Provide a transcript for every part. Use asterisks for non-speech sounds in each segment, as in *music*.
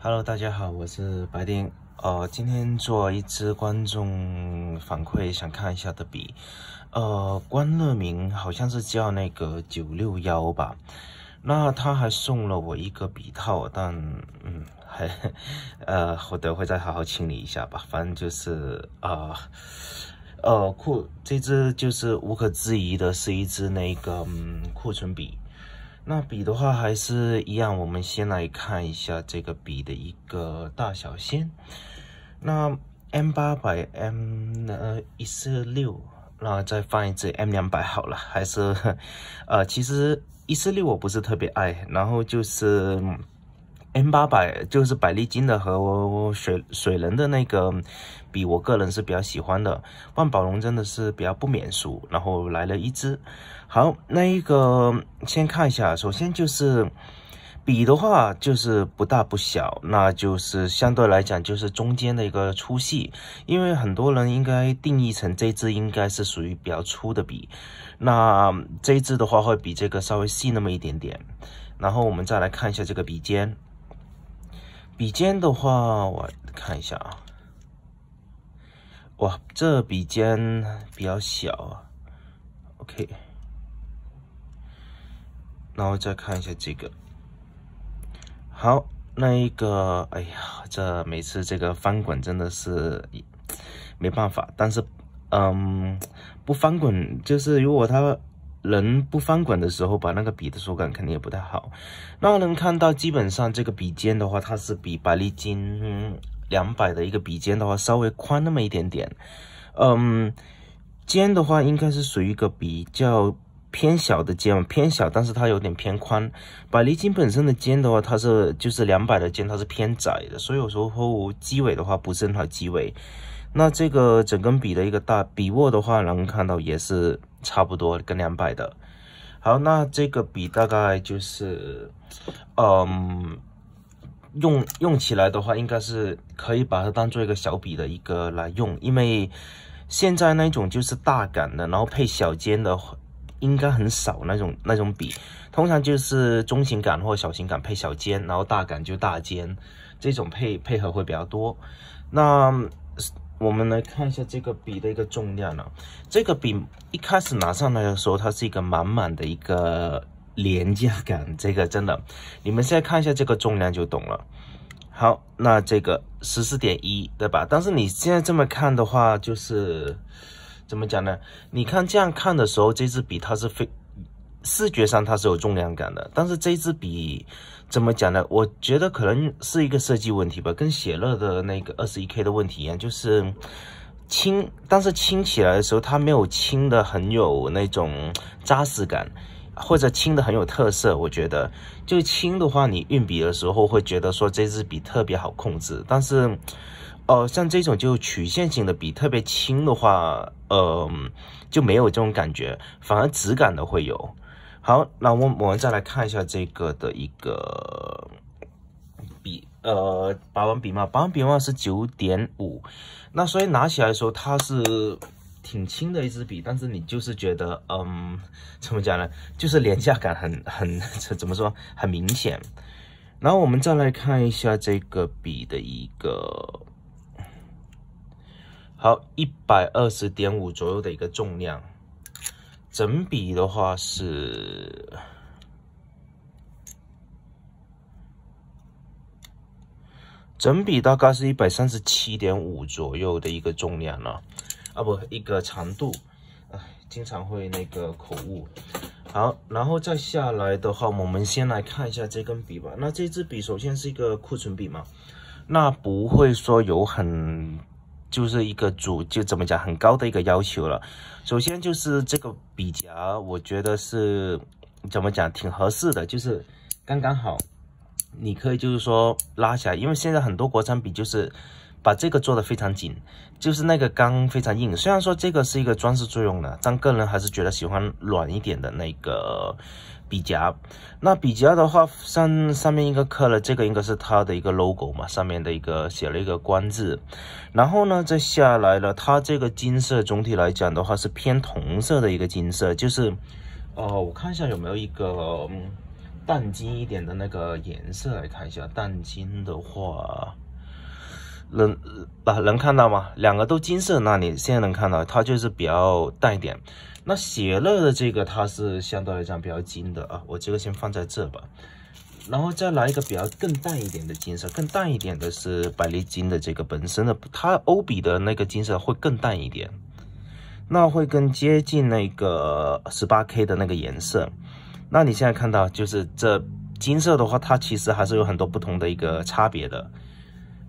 Hello，大家好，我是白丁。呃，今天做一支观众反馈想看一下的笔。呃，关乐名好像是叫那个九六幺吧？那他还送了我一个笔套，但嗯，还呃，我等会再好好清理一下吧。反正就是啊，呃，库这支就是无可置疑的是一支那个嗯库存笔。那笔的话还是一样，我们先来看一下这个笔的一个大小先。那 M 八百 M 呃一四六，那再放一支 M 两百好了，还是 *laughs* 呃，其实一四六我不是特别爱，然后就是。M 八百就是百利金的和水水轮的那个笔，我个人是比较喜欢的。万宝龙真的是比较不免俗，然后来了一支。好，那一个先看一下，首先就是笔的话就是不大不小，那就是相对来讲就是中间的一个粗细，因为很多人应该定义成这支应该是属于比较粗的笔，那这支的话会比这个稍微细那么一点点。然后我们再来看一下这个笔尖。笔尖的话，我看一下啊，哇，这笔尖比较小啊。OK，然后再看一下这个。好，那一个，哎呀，这每次这个翻滚真的是没办法，但是，嗯，不翻滚就是如果他。人不翻滚的时候，把那个笔的手感肯定也不太好。那能看到，基本上这个笔尖的话，它是比百丽金两百的一个笔尖的话稍微宽那么一点点。嗯，尖的话应该是属于一个比较偏小的尖，偏小，但是它有点偏宽。百丽金本身的尖的话，它是就是两百的尖，它是偏窄的，所以有时候机尾的话不是很好机尾。那这个整根笔的一个大笔握的话，能看到也是差不多跟两百的。好，那这个笔大概就是，嗯，用用起来的话，应该是可以把它当做一个小笔的一个来用，因为现在那种就是大杆的，然后配小尖的，应该很少那种那种笔。通常就是中型杆或小型杆配小尖，然后大杆就大尖，这种配配合会比较多。那。我们来看一下这个笔的一个重量啊，这个笔一开始拿上来的时候，它是一个满满的一个廉价感，这个真的。你们现在看一下这个重量就懂了。好，那这个十四点一对吧？但是你现在这么看的话，就是怎么讲呢？你看这样看的时候，这支笔它是非视觉上它是有重量感的，但是这支笔。怎么讲呢？我觉得可能是一个设计问题吧，跟写乐的那个二十一 K 的问题一样，就是轻，但是轻起来的时候，它没有轻的很有那种扎实感，或者轻的很有特色。我觉得，就轻的话，你运笔的时候会觉得说这支笔特别好控制，但是，呃，像这种就曲线型的笔特别轻的话，呃，就没有这种感觉，反而质感的会有。好，那我们我们再来看一下这个的一个笔，呃，拔完笔帽，拔完笔帽是九点五，那所以拿起来的时候它是挺轻的一支笔，但是你就是觉得，嗯，怎么讲呢？就是廉价感很 *laughs* 很，怎么说？很明显。然后我们再来看一下这个笔的一个，好，一百二十点五左右的一个重量。整笔的话是，整笔大概是一百三十七点五左右的一个重量呢，啊不，一个长度，哎，经常会那个口误。好，然后再下来的话，我们先来看一下这根笔吧。那这支笔首先是一个库存笔嘛，那不会说有很。就是一个主就怎么讲很高的一个要求了。首先就是这个笔夹，我觉得是怎么讲挺合适的，就是刚刚好，你可以就是说拉下来，因为现在很多国产笔就是。把这个做的非常紧，就是那个钢非常硬。虽然说这个是一个装饰作用的，但个人还是觉得喜欢软一点的那个笔夹。那笔夹的话，上上面应该刻了这个，应该是它的一个 logo 嘛。上面的一个写了一个官字。然后呢，再下来了，它这个金色总体来讲的话是偏铜色的一个金色，就是，呃，我看一下有没有一个淡金一点的那个颜色来看一下。淡金的话。能把能看到吗？两个都金色，那你现在能看到，它就是比较淡一点。那喜乐的这个它是相对来讲比较金的啊，我这个先放在这吧，然后再来一个比较更淡一点的金色，更淡一点的是百利金的这个本身的，它欧比的那个金色会更淡一点，那会更接近那个十八 K 的那个颜色。那你现在看到，就是这金色的话，它其实还是有很多不同的一个差别的。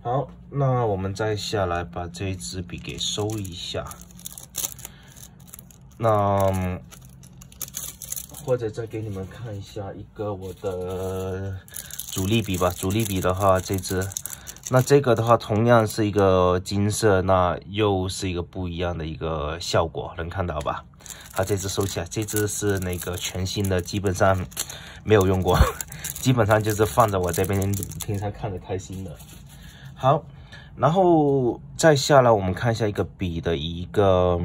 好，那我们再下来把这支笔给收一下。那或者再给你们看一下一个我的主力笔吧，主力笔的话，这支，那这个的话同样是一个金色，那又是一个不一样的一个效果，能看到吧？好，这支收起来，这只是那个全新的，基本上没有用过，*laughs* 基本上就是放在我这边，平常看着开心的。好，然后再下来，我们看一下一个笔的一个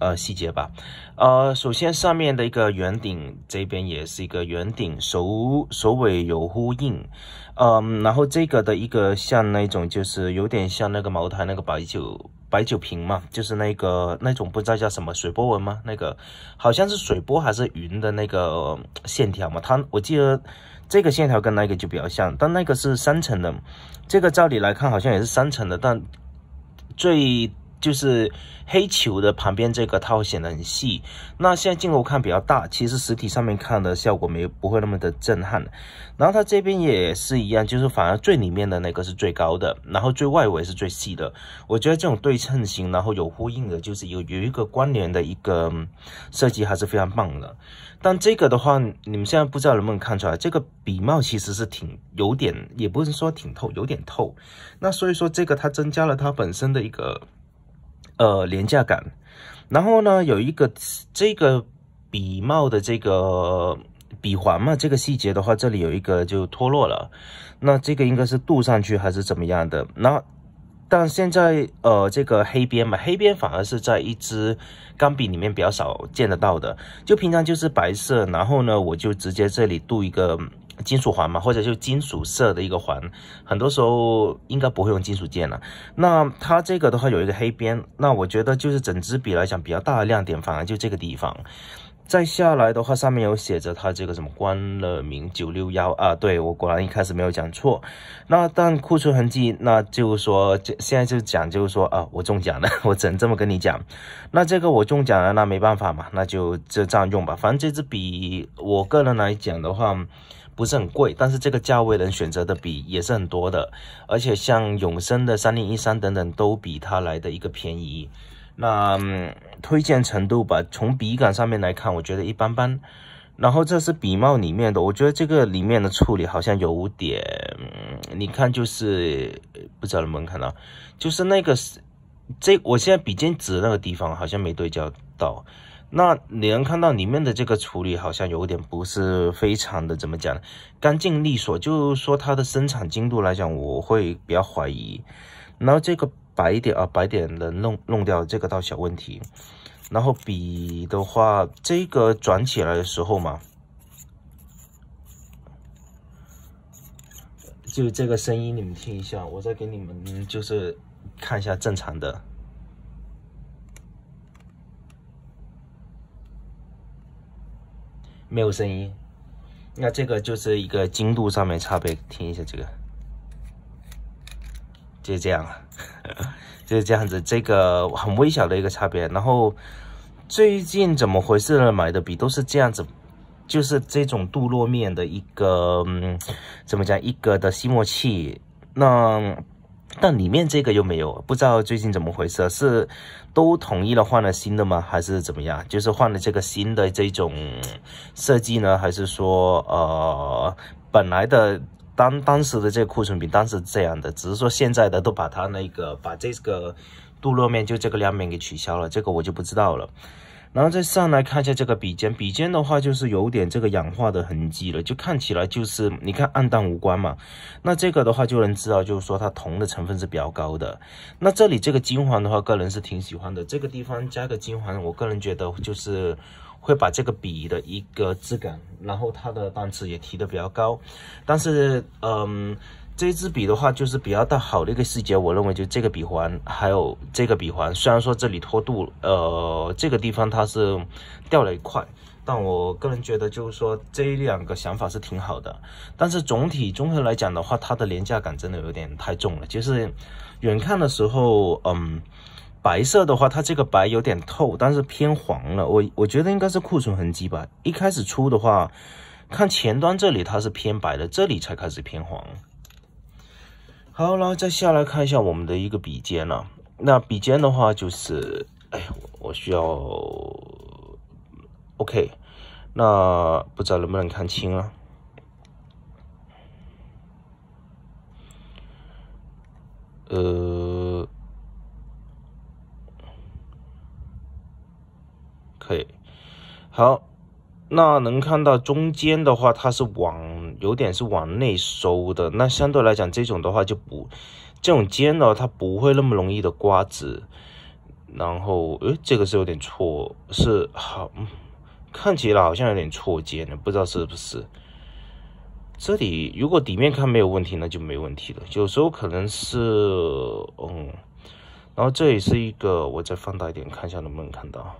呃细节吧。呃，首先上面的一个圆顶这边也是一个圆顶，首首尾有呼应。嗯，然后这个的一个像那种就是有点像那个茅台那个白酒白酒瓶嘛，就是那个那种不知道叫什么水波纹吗？那个好像是水波还是云的那个线条嘛？它我记得。这个线条跟那个就比较像，但那个是三层的，这个照理来看好像也是三层的，但最。就是黑球的旁边这个，它会显得很细。那现在镜头看比较大，其实实体上面看的效果没不会那么的震撼。然后它这边也是一样，就是反而最里面的那个是最高的，然后最外围是最细的。我觉得这种对称型，然后有呼应的，就是有有一个关联的一个设计，还是非常棒的。但这个的话，你们现在不知道能不能看出来，这个笔帽其实是挺有点，也不是说挺透，有点透。那所以说这个它增加了它本身的一个。呃，廉价感。然后呢，有一个这个笔帽的这个笔环嘛，这个细节的话，这里有一个就脱落了。那这个应该是镀上去还是怎么样的？那但现在呃，这个黑边嘛，黑边反而是在一支钢笔里面比较少见得到的，就平常就是白色。然后呢，我就直接这里镀一个。金属环嘛，或者就金属色的一个环，很多时候应该不会用金属件了。那它这个的话有一个黑边，那我觉得就是整支笔来讲比较大的亮点，反而就这个地方。再下来的话，上面有写着它这个什么关乐明九六幺啊，对我果然一开始没有讲错。那但库存痕迹，那就是说现在就讲就是说啊，我中奖了，*laughs* 我只能这么跟你讲。那这个我中奖了，那没办法嘛，那就就这样用吧。反正这支笔，我个人来讲的话。不是很贵，但是这个价位能选择的笔也是很多的，而且像永生的三零一三等等都比它来的一个便宜。那推荐程度吧，从笔杆上面来看，我觉得一般般。然后这是笔帽里面的，我觉得这个里面的处理好像有点，你看就是不知道能不能看到，就是那个是这我现在笔尖指的那个地方好像没对焦到。那你能看到里面的这个处理好像有点不是非常的怎么讲，干净利索，就是说它的生产精度来讲，我会比较怀疑。然后这个白点啊，白点能弄弄掉，这个倒小问题。然后笔的话，这个转起来的时候嘛，就这个声音你们听一下，我再给你们就是看一下正常的。没有声音，那这个就是一个精度上面差别，听一下这个，就是这样 *laughs* 就是这样子，这个很微小的一个差别。然后最近怎么回事呢？买的笔都是这样子，就是这种镀铬面的一个，嗯、怎么讲一个的吸墨器，那。但里面这个又没有，不知道最近怎么回事，是都统一了换了新的吗，还是怎么样？就是换了这个新的这种设计呢，还是说呃本来的当当时的这个库存比当时这样的，只是说现在的都把它那个把这个镀铬面就这个亮面给取消了，这个我就不知道了。然后再上来看一下这个笔尖，笔尖的话就是有点这个氧化的痕迹了，就看起来就是你看暗淡无光嘛。那这个的话就能知道，就是说它铜的成分是比较高的。那这里这个金黄的话，个人是挺喜欢的。这个地方加个金黄，我个人觉得就是会把这个笔的一个质感，然后它的档次也提的比较高。但是，嗯。这支笔的话，就是比较大好的一个细节，我认为就这个笔环，还有这个笔环。虽然说这里脱度，呃，这个地方它是掉了一块，但我个人觉得就是说这两个想法是挺好的。但是总体综合来讲的话，它的廉价感真的有点太重了。就是远看的时候，嗯，白色的话，它这个白有点透，但是偏黄了。我我觉得应该是库存痕迹吧。一开始出的话，看前端这里它是偏白的，这里才开始偏黄。好了，再下来看一下我们的一个笔尖了。那笔尖的话，就是，哎，我需要，OK，那不知道能不能看清啊？呃，可以。好，那能看到中间的话，它是网。有点是往内收的，那相对来讲，这种的话就不，这种尖的话它不会那么容易的刮直。然后，哎，这个是有点错，是好，看起来好像有点错尖的，不知道是不是。这里如果底面看没有问题，那就没问题了。有时候可能是，嗯，然后这也是一个，我再放大一点看一下能不能看到。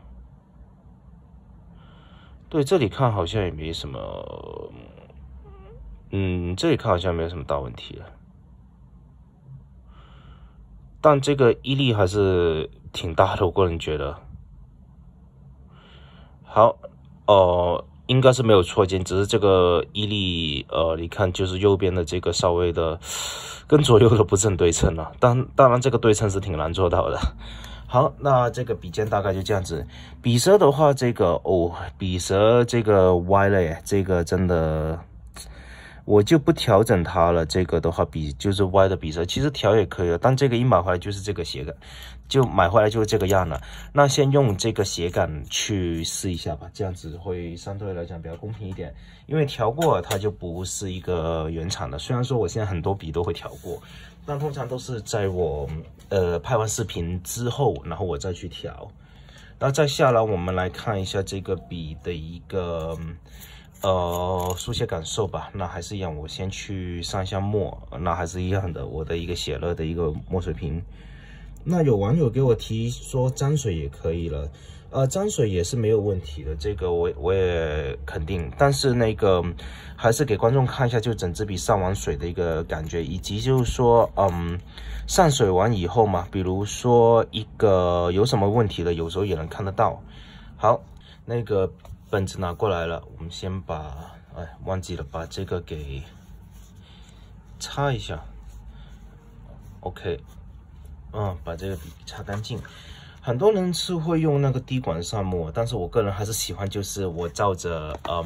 对，这里看好像也没什么。嗯，这里看好像没有什么大问题了，但这个压力还是挺大的。我个人觉得，好哦，应该是没有错肩，只是这个压力呃，你看就是右边的这个稍微的跟左右的不正对称了。当当然，这个对称是挺难做到的。好，那这个笔尖大概就这样子。笔舌的话，这个哦，笔舌这个歪了耶，这个真的。我就不调整它了，这个的话笔就是歪的笔色，其实调也可以了，但这个一买回来就是这个斜杆，就买回来就是这个样了。那先用这个斜杆去试一下吧，这样子会相对来讲比较公平一点，因为调过它就不是一个原厂的。虽然说我现在很多笔都会调过，但通常都是在我呃拍完视频之后，然后我再去调。那再下来我们来看一下这个笔的一个。呃，书写感受吧，那还是一样，我先去上一下墨，那还是一样的，我的一个写乐的一个墨水瓶。那有网友给我提说沾水也可以了，呃，沾水也是没有问题的，这个我我也肯定。但是那个还是给观众看一下，就整支笔上完水的一个感觉，以及就是说，嗯，上水完以后嘛，比如说一个有什么问题的，有时候也能看得到。好，那个。本子拿过来了，我们先把哎忘记了，把这个给擦一下。OK，嗯，把这个笔擦干净。很多人是会用那个滴管上墨，但是我个人还是喜欢，就是我照着嗯，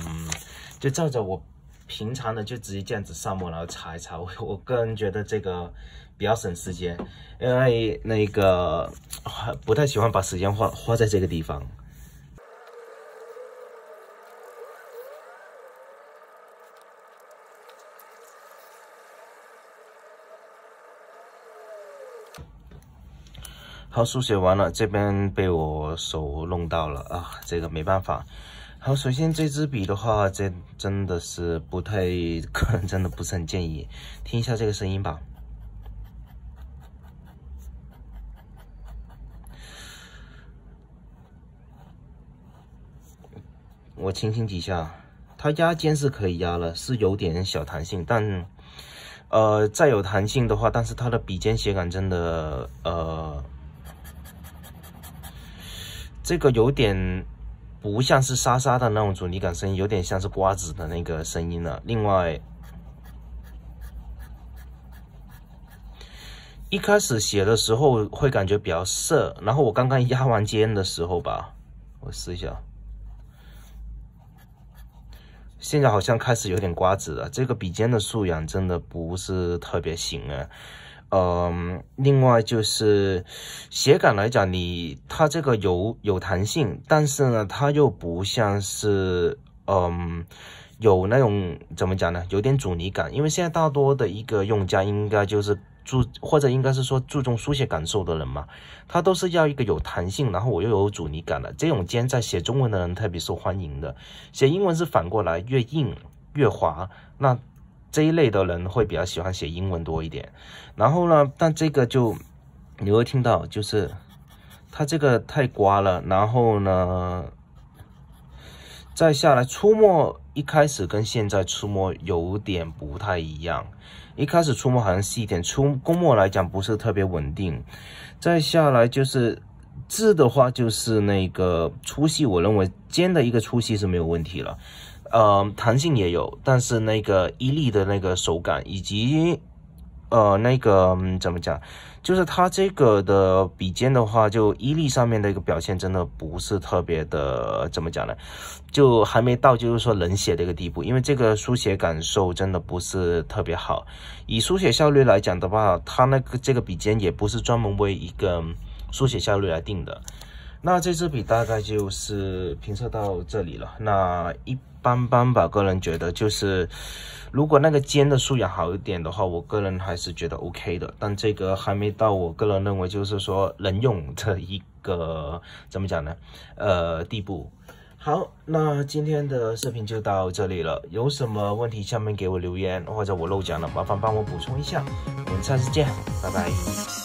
就照着我平常的，就直接这样子上墨，然后擦一擦。我我个人觉得这个比较省时间，因为那个不太喜欢把时间花花在这个地方。好，书写完了，这边被我手弄到了啊，这个没办法。好，首先这支笔的话，这真的是不太，可 *laughs* 能真的不是很建议。听一下这个声音吧，我轻轻几下，它压尖是可以压了，是有点小弹性，但，呃，再有弹性的话，但是它的笔尖写感真的，呃。这个有点不像是沙沙的那种阻尼感声音，有点像是瓜子的那个声音了。另外，一开始写的时候会感觉比较涩，然后我刚刚压完尖的时候吧，我试一下，现在好像开始有点瓜子了。这个笔尖的素养真的不是特别行啊。嗯，另外就是鞋感来讲，你它这个有有弹性，但是呢，它又不像是嗯有那种怎么讲呢，有点阻尼感。因为现在大多的一个用家应该就是注或者应该是说注重书写感受的人嘛，他都是要一个有弹性，然后我又有阻尼感的这种肩在写中文的人特别受欢迎的。写英文是反过来，越硬越滑。那。这一类的人会比较喜欢写英文多一点，然后呢，但这个就你会听到，就是他这个太刮了。然后呢，再下来，出没一开始跟现在出没有点不太一样，一开始出没好像细一点，出公墨来讲不是特别稳定。再下来就是。字的话就是那个粗细，我认为尖的一个粗细是没有问题了，呃，弹性也有，但是那个伊利的那个手感以及呃那个怎么讲，就是它这个的笔尖的话，就伊利上面的一个表现真的不是特别的怎么讲呢？就还没到就是说冷血的一个地步，因为这个书写感受真的不是特别好。以书写效率来讲的话，它那个这个笔尖也不是专门为一个。书写效率来定的，那这支笔大概就是评测到这里了。那一般般吧，个人觉得就是，如果那个尖的素养好一点的话，我个人还是觉得 OK 的。但这个还没到我个人认为就是说能用的一个怎么讲呢？呃，地步。好，那今天的视频就到这里了。有什么问题下面给我留言，或者我漏讲了，麻烦帮我补充一下。我们下次见，拜拜。